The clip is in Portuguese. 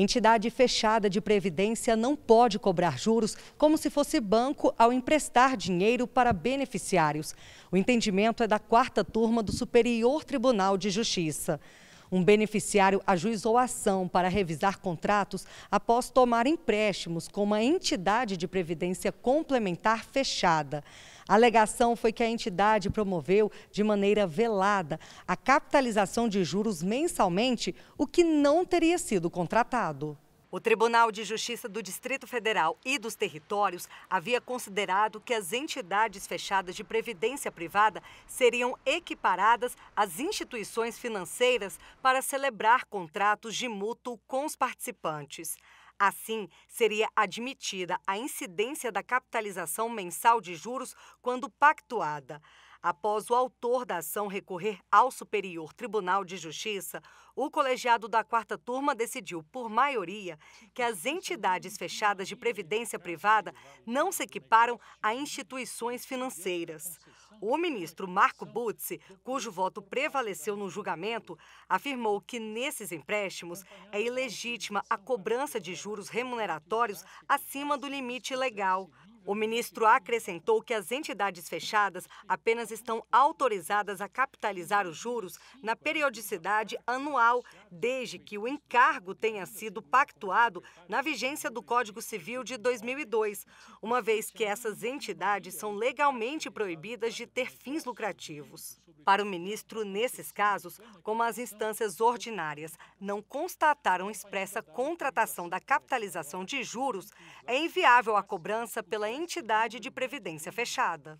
Entidade fechada de previdência não pode cobrar juros como se fosse banco ao emprestar dinheiro para beneficiários. O entendimento é da quarta turma do Superior Tribunal de Justiça. Um beneficiário ajuizou ação para revisar contratos após tomar empréstimos com uma entidade de previdência complementar fechada. A alegação foi que a entidade promoveu de maneira velada a capitalização de juros mensalmente, o que não teria sido contratado. O Tribunal de Justiça do Distrito Federal e dos Territórios havia considerado que as entidades fechadas de previdência privada seriam equiparadas às instituições financeiras para celebrar contratos de mútuo com os participantes. Assim, seria admitida a incidência da capitalização mensal de juros quando pactuada. Após o autor da ação recorrer ao Superior Tribunal de Justiça, o colegiado da quarta turma decidiu, por maioria, que as entidades fechadas de previdência privada não se equiparam a instituições financeiras. O ministro Marco Butzi, cujo voto prevaleceu no julgamento, afirmou que nesses empréstimos é ilegítima a cobrança de juros remuneratórios acima do limite legal. O ministro acrescentou que as entidades fechadas apenas estão autorizadas a capitalizar os juros na periodicidade anual, desde que o encargo tenha sido pactuado na vigência do Código Civil de 2002, uma vez que essas entidades são legalmente proibidas de ter fins lucrativos. Para o ministro, nesses casos, como as instâncias ordinárias não constataram expressa contratação da capitalização de juros, é inviável a cobrança pela entidade de previdência fechada.